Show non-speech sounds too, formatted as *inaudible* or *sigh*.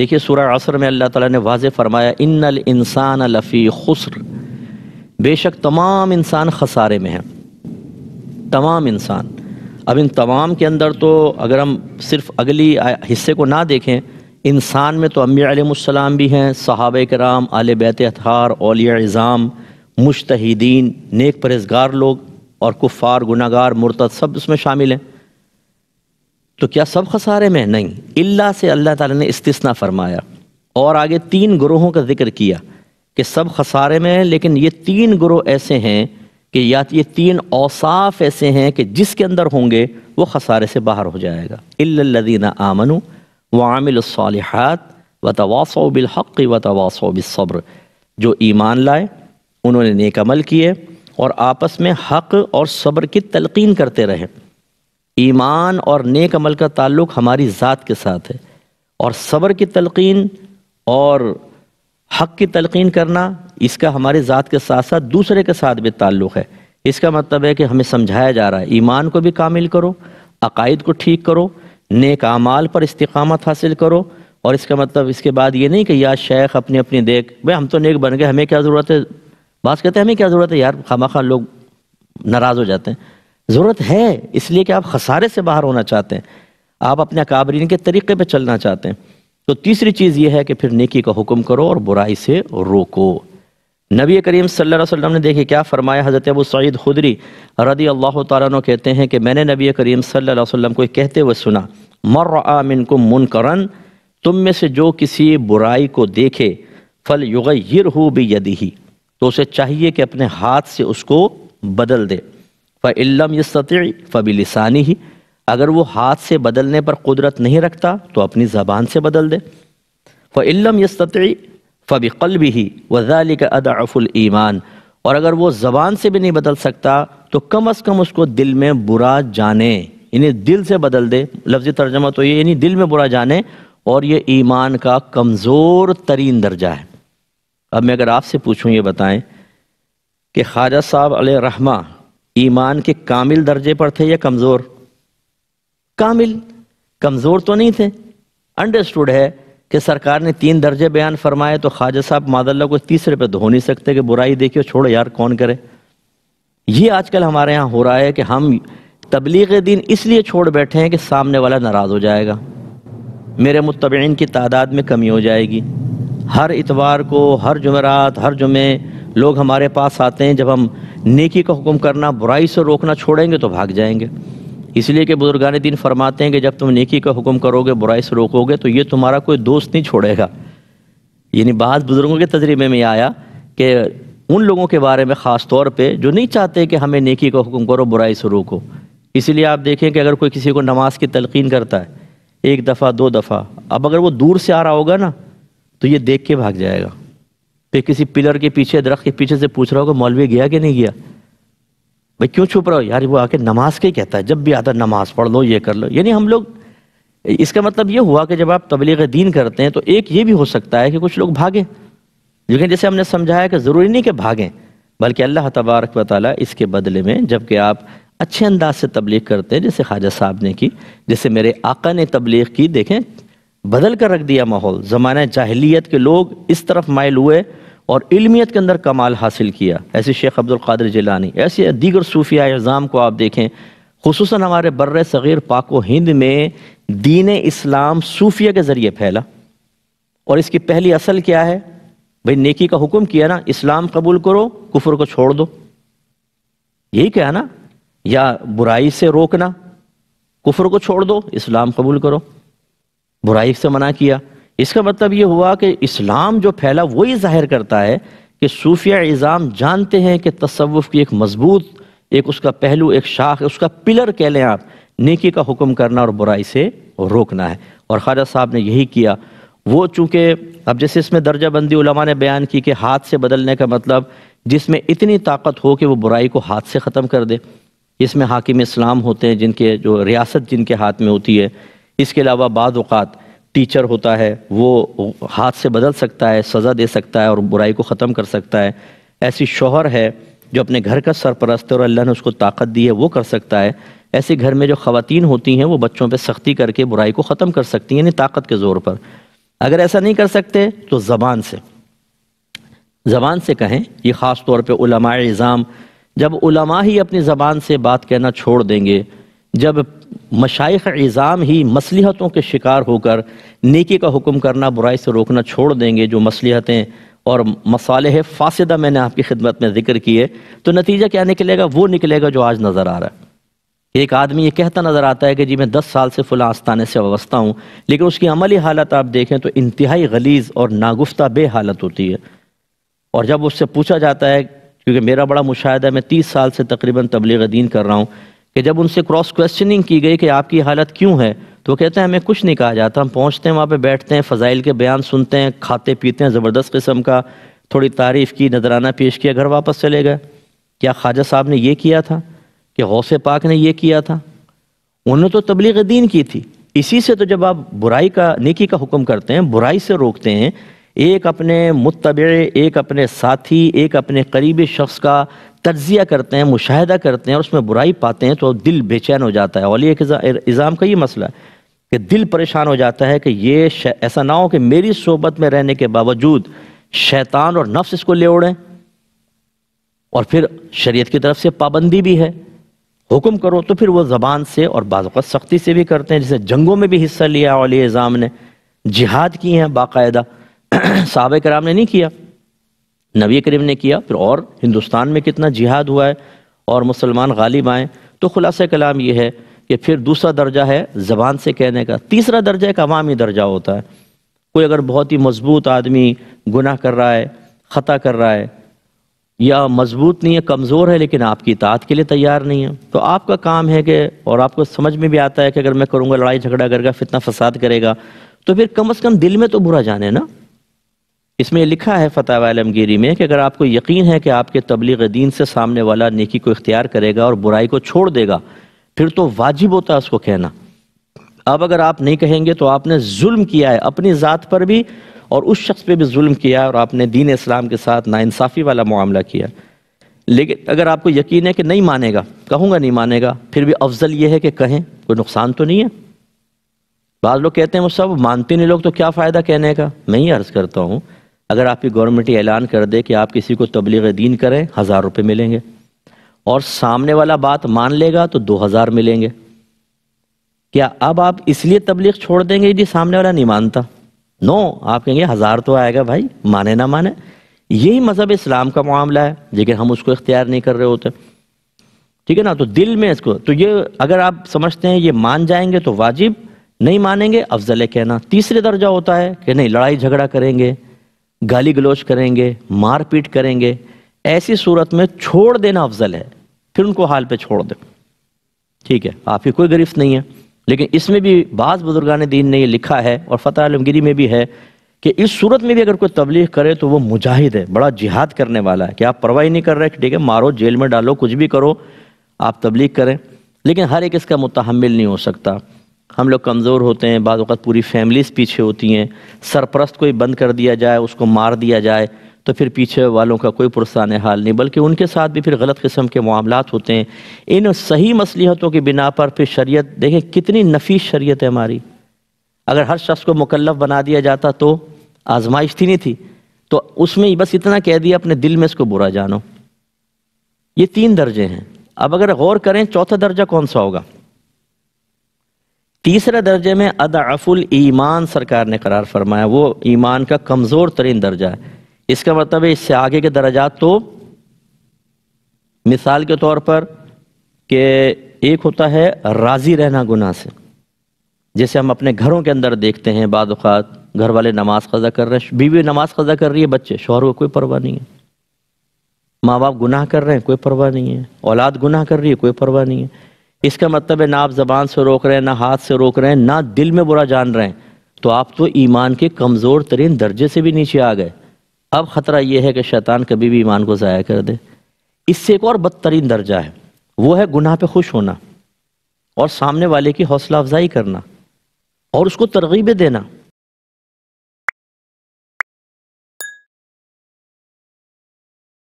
देखिए सूरह असर में अल्लाह ताला ने वाज फरमाया इन इंसान लफ़ी खुसर बेशक तमाम इंसान खसारे में हैं तमाम इंसान अब इन तमाम के अंदर तो अगर हम सिर्फ अगली हिस्से को ना देखें इंसान में तो अम्बीम भी हैं सहाब कराम आल बैत अतहार अलिया इज़ाम नेक परहेजगार लोग और कुफ़ार गुनागार मुरत सब इसमें शामिल हैं तो क्या सब खसारे में नहीं इल्ला से अल्लाह ताला ने इस्तना फरमाया और आगे तीन ग्रोहों का जिक्र किया कि सब खसारे में है लेकिन ये तीन ग्रोह ऐसे हैं कि या ये तीन औसाफ ऐसे हैं कि जिसके अंदर होंगे वो खसारे से बाहर हो जाएगा इल्लदीना आमनु व आमिलसालहत व तवासो बिलहक़ व तवासो बिसब्र जो ईमान लाए उन्होंने नेक अमल किए और आपस में हक़ और सब्र की तलकिन करते रहे ईमान और नेक अमल का ताल्लुक हमारी ज़ात के साथ है और सब्र की तलकिन और हक की तलकिन करना इसका हमारे ज़ात के साथ साथ दूसरे के साथ भी ताल्लुक़ है इसका मतलब है कि हमें समझाया जा रहा है ईमान को भी कामिल करो अकायद को ठीक करो नेक आमाल पर इस्तकामत हासिल करो और इसका मतलब इसके बाद ये नहीं कि यार शेख अपने अपने देख भाई हम तो नेक बन गए हमें क्या ज़रूरत है बात कहते हैं हमें क्या ज़रूरत है यार खामा लोग नाराज़ हो जाते हैं ज़रूरत है इसलिए कि आप खसारे से बाहर होना चाहते हैं आप अपने काबरीन के तरीके पर चलना चाहते हैं तो तीसरी चीज़ यह है कि फिर नेकी का हुक्म करो और बुराई से रोको नबी करीम सल्लल्लाहु अलैहि वसल्लम ने देखिए क्या फरमाया हज़रत अबू सईद खुदरी रदी अल्लाह तारा कहते हैं कि मैंने नबी करीम सल्लल्लाहु अलैहि वसल्लम को कहते हुए सुना मर आमिन को मुनकरन तुम में से जो किसी बुराई को देखे फल युगिर हो भी यदि ही तो उसे चाहिए कि अपने हाथ से उसको बदल दे फ़िल्म यस्तः फ़बिलसानी ही अगर वो हाथ से बदलने पर कुदरत नहीं रखता तो अपनी ज़बान से बदल दे फ़िल्म यस्तः फ़बिकल भी ही वजालिक अदाफुल ईमान और अगर वो ज़बान से भी नहीं बदल सकता तो कम अज़ कम उसको दिल में बुरा जाने यानी दिल से बदल दे लफ्ज़ तर्जमा तो ये यानी दिल में बुरा जाने और ये ईमान का कमज़ोर तरीन दर्जा है अब मैं अगर आपसे पूछूँ ये बताएँ कि ख्वाजा साहब रहमा ईमान के कामिल दर्जे पर थे या कमज़ोर कामिल कमज़ोर तो नहीं थे अंडरस्टूड है कि सरकार ने तीन दर्जे बयान फरमाए तो ख्वाजा साहब मादल्ला को तीसरे पे धो नहीं सकते कि बुराई देखियो छोड़ यार कौन करे ये आजकल हमारे यहाँ हो रहा है कि हम तबलीग दिन इसलिए छोड़ बैठे हैं कि सामने वाला नाराज़ हो जाएगा मेरे मुतबिन की तादाद में कमी हो जाएगी हर इतवार को हर जुमेरात हर जुमे लोग हमारे पास आते हैं जब हम नेकी का हुक्म करना बुराई से रोकना छोड़ेंगे तो भाग जाएंगे इसलिए कि बुजुर्गान दिन फरमाते हैं कि जब तुम नेकी का हुक्म करोगे बुराई से रोकोगे तो ये तुम्हारा कोई दोस्त नहीं छोड़ेगा यानी बात बुज़ुर्गों के तजर्बे में आया कि उन लोगों के बारे में ख़ास तौर पर जो नहीं चाहते कि हमें नेकी का हुक्म करो बुराई से रोको इसलिए आप देखें कि अगर कोई किसी को नमाज की तलकिन करता है एक दफ़ा दो दफ़ा अब अगर वो दूर से आ रहा होगा ना तो ये देख के भाग जाएगा फिर किसी पिलर के पीछे दरख्त के पीछे से पूछ रहा होगा मौलवी गया कि नहीं गया भाई क्यों छुप रहा हो यार वो आके नमाज के कहता है जब भी आता नमाज पढ़ लो ये कर लो यानी हम लोग इसका मतलब ये हुआ कि जब आप तबलीग दीन करते हैं तो एक ये भी हो सकता है कि कुछ लोग भागें लेकिन जैसे हमने समझाया कि ज़रूरी नहीं कि भागें बल्कि अल्लाह तबारक व ताली इसके बदले में जबकि आप अच्छे अंदाज से तबलीग करते हैं जैसे ख्वाजा साहब ने की जैसे मेरे आका ने तबलीग की देखें बदल कर रख दिया माहौल जमाने जाहलीत के लोग इस तरफ मायल हुए और इलमियत के अंदर कमाल हासिल किया ऐसे शेख अब्दुल कादिर जिलानी ऐसे दीगर सूफिया एज़ाम को आप देखें खसूस हमारे बर्र सग़ीर पाको हिंद में दीन इस्लाम सूफिया के ज़रिए फैला और इसकी पहली असल क्या है भाई नेकी का हुक्म किया ना इस्लाम कबूल करो कुफर को छोड़ दो यही क्या ना या बुराई से रोकना कुफर को छोड़ दो इस्लाम कबूल करो बुराई से मना किया इसका मतलब ये हुआ कि इस्लाम जो फैला वही जाहिर करता है कि सूफिया इज़ाम जानते हैं कि तस्वुफ़ की एक मजबूत एक उसका पहलू एक शाख उसका पिलर कह लें आप नेकी का हुक्म करना और बुराई से रोकना है और ख्वाजा साहब ने यही किया वो चूँकि अब जैसे इसमें दर्जा बंदी उलमा ने बयान की कि हाथ से बदलने का मतलब जिसमें इतनी ताकत हो कि वो बुराई को हाथ से ख़त्म कर दे इसमें हाकिम इस्लाम होते हैं जिनके जो रियासत जिनके हाथ में होती है इसके अलावा बाद अवत टीचर होता है वो हाथ से बदल सकता है सज़ा दे सकता है और बुराई को ख़त्म कर सकता है ऐसी शोहर है जो अपने घर का सरपरस्त है और अल्लाह ने उसको ताकत दी है वो कर सकता है ऐसे घर में जो ख़वातीन होती हैं वो बच्चों पे सख्ती करके बुराई को ख़त्म कर सकती हैं यानी ताकत के ज़ोर पर अगर ऐसा नहीं कर सकते तो ज़बान से ज़बान से कहें ये ख़ास तौर पर उलमा इज़ाम जब उलमा ही अपनी ज़बान से बात कहना छोड़ देंगे जब मशाइ इज़ाम ही मसलहतों के शिकार होकर नेकी का हुक्म करना बुराई से रोकना छोड़ देंगे जो मसलहतें और मसाले फासदा मैंने आपकी खिदमत में जिक्र किए तो नतीजा क्या निकलेगा वो निकलेगा जो आज नज़र आ रहा है एक आदमी ये कहता नज़र आता है कि जी मैं दस साल से फुला आस्थाने से वाबस्ता हूँ लेकिन उसकी अमली हालत आप देखें तो इंतहाई गलीज़ और नागुफ्ता बे हालत होती है और जब उससे पूछा जाता है क्योंकि मेरा बड़ा मुशाह है मैं तीस साल से तकरीबन तबलीग दीन कर रहा हूँ कि जब उनसे क्रॉस क्वेश्चनिंग की गई कि आपकी हालत क्यों है तो कहते हैं हमें कुछ नहीं कहा जाता हम पहुँचते हैं वहाँ पर बैठते हैं फ़जाइल के बयान सुनते हैं खाते पीते हैं ज़बरदस्त किस्म का थोड़ी तारीफ़ की नजराना पेश किया घर वापस चले गए क्या ख्वाजा साहब ने यह किया था कि गौस पाक ने यह किया था उन्होंने तो तबलीग दीन की थी इसी से तो जब आप बुराई का नेकी का हुक्म करते हैं बुराई से रोकते हैं एक अपने मुतब एक अपने साथी एक अपने करीबी शख्स का तजिया करते हैं मुशाह करते हैं और उसमें बुराई पाते हैं तो दिल बेचैन हो जाता है एक इज़ाम का ये मसला है कि दिल परेशान हो जाता है कि ये ऐसा ना हो कि मेरी सोबत में रहने के बावजूद शैतान और नफ्स इसको ले उड़ें और फिर शरीयत की तरफ से पाबंदी भी है हुक्म करो तो फिर वो ज़बान से और बाज़त सख्ती से भी करते हैं जैसे जंगों में भी हिस्सा लिया अली एज़ाम ने जिहाद किए हैं बाकायदा *clears throat* साहब कराम ने नहीं किया नबी करीम ने किया फिर और हिंदुस्तान में कितना जिहाद हुआ है और मुसलमान गालिब आएँ तो खुलासा कलाम ये है कि फिर दूसरा दर्जा है ज़बान से कहने का तीसरा दर्जा एक अवामी दर्जा होता है कोई अगर बहुत ही मजबूत आदमी गुनाह कर रहा है ख़ता कर रहा है या मजबूत नहीं है कमज़ोर है लेकिन आपकी इतात के लिए तैयार नहीं है तो आपका काम है कि और आपको समझ में भी आता है कि अगर मैं करूँगा लड़ाई झगड़ा करेगा फितना फसाद करेगा तो फिर कम अज़ कम दिल में तो बुरा जाने ना इसमें लिखा है फ़तह आलमगिरी में कि अगर आपको यकीन है कि आपके तबलीग दीन से सामने वाला नेकी को इख्तियार करेगा और बुराई को छोड़ देगा फिर तो वाजिब होता है उसको कहना अब अगर आप नहीं कहेंगे तो आपने जुल्म किया है अपनी ज़ात पर भी और उस शख्स पे भी जुल्म किया है और आपने दीन इस्लाम के साथ नाइंसाफ़ी वाला मामला किया लेकिन अगर आपको यकीन है कि नहीं मानेगा कहूँगा नहीं मानेगा फिर भी अफजल ये है कि कहें कोई नुकसान तो नहीं है बाद लोग कहते हैं वो सब मानते नहीं लोग तो क्या फ़ायदा कहने का मैं ही अर्ज़ करता हूँ अगर आपकी गवर्नमेंट ऐलान कर दे कि आप किसी को तबलीग दीन करें हज़ार रुपये मिलेंगे और सामने वाला बात मान लेगा तो दो हज़ार मिलेंगे क्या अब आप इसलिए तबलीग छोड़ देंगे यदि सामने वाला नहीं मानता नो आप कहेंगे हज़ार तो आएगा भाई माने ना माने यही मज़हब इस्लाम का मामला है लेकिन हम उसको इख्तियार नहीं कर रहे होते ठीक है ना तो दिल में इसको तो ये अगर आप समझते हैं ये मान जाएंगे तो वाजिब नहीं मानेंगे अफजल कहना तीसरे दर्जा होता है कि नहीं लड़ाई झगड़ा करेंगे गाली गलोच करेंगे मारपीट करेंगे ऐसी सूरत में छोड़ देना अफजल है फिर उनको हाल पे छोड़ दो ठीक है आपकी कोई गरीफ नहीं है लेकिन इसमें भी बाज़ बुजुर्गान दीन ने यह लिखा है और फतेह आलमगिरी में भी है कि इस सूरत में भी अगर कोई तबलीग करे तो वो मुजाहिद है बड़ा जिहाद करने वाला है कि आप परवाही नहीं कर रहे ठीक है मारो जेल में डालो कुछ भी करो आप तबलीग करें लेकिन हर एक इसका मुतहमल नहीं हो सकता हम लोग कमज़ोर होते हैं बाद वक़्त पूरी फैमिलीज़ पीछे होती हैं सरपरस्त कोई बंद कर दिया जाए उसको मार दिया जाए तो फिर पीछे वालों का कोई पुरस्ान हाल नहीं बल्कि उनके साथ भी फिर गलत किस्म के मामला होते हैं इन सही मसलहतों की बिना पर फिर शरीय देखें कितनी नफीस शरीत है हमारी अगर हर शख्स को मुकलफ़ बना दिया जाता तो आजमाइश थी नहीं थी तो उसमें बस इतना कह दिया अपने दिल में इसको बुरा जानो ये तीन दर्जे हैं अब अगर गौर करें चौथा दर्जा कौन सा होगा तीसरे दर्जे में अदाफुल ईमान सरकार ने करार फरमाया वो ईमान का कमज़ोर तरीन दर्जा है इसका मतलब है इससे आगे के दर्जात तो मिसाल के तौर पर के एक होता है राज़ी रहना गुना से जैसे हम अपने घरों के अंदर देखते हैं बाद घर वाले नमाज कज़ा कर रहे हैं बीवी नमाज कज़ा कर रही है बच्चे शोहर को कोई परवाह नहीं है माँ बाप गुनाह कर रहे हैं कोई परवाह नहीं है औलाद गुनाह कर रही है कोई परवाह नहीं है इसका मतलब है ना आप ज़बान से रोक रहे हैं ना हाथ से रोक रहे हैं ना दिल में बुरा जान रहे हैं तो आप तो ईमान के कमज़ोर तरीन दर्जे से भी नीचे आ गए अब ख़तरा यह है कि शैतान कभी भी ईमान को ज़ाया कर दे इससे एक और बदतरीन दर्जा है वो है गुनाह पे खुश होना और सामने वाले की हौसला अफजाई करना और उसको तरगीबें देना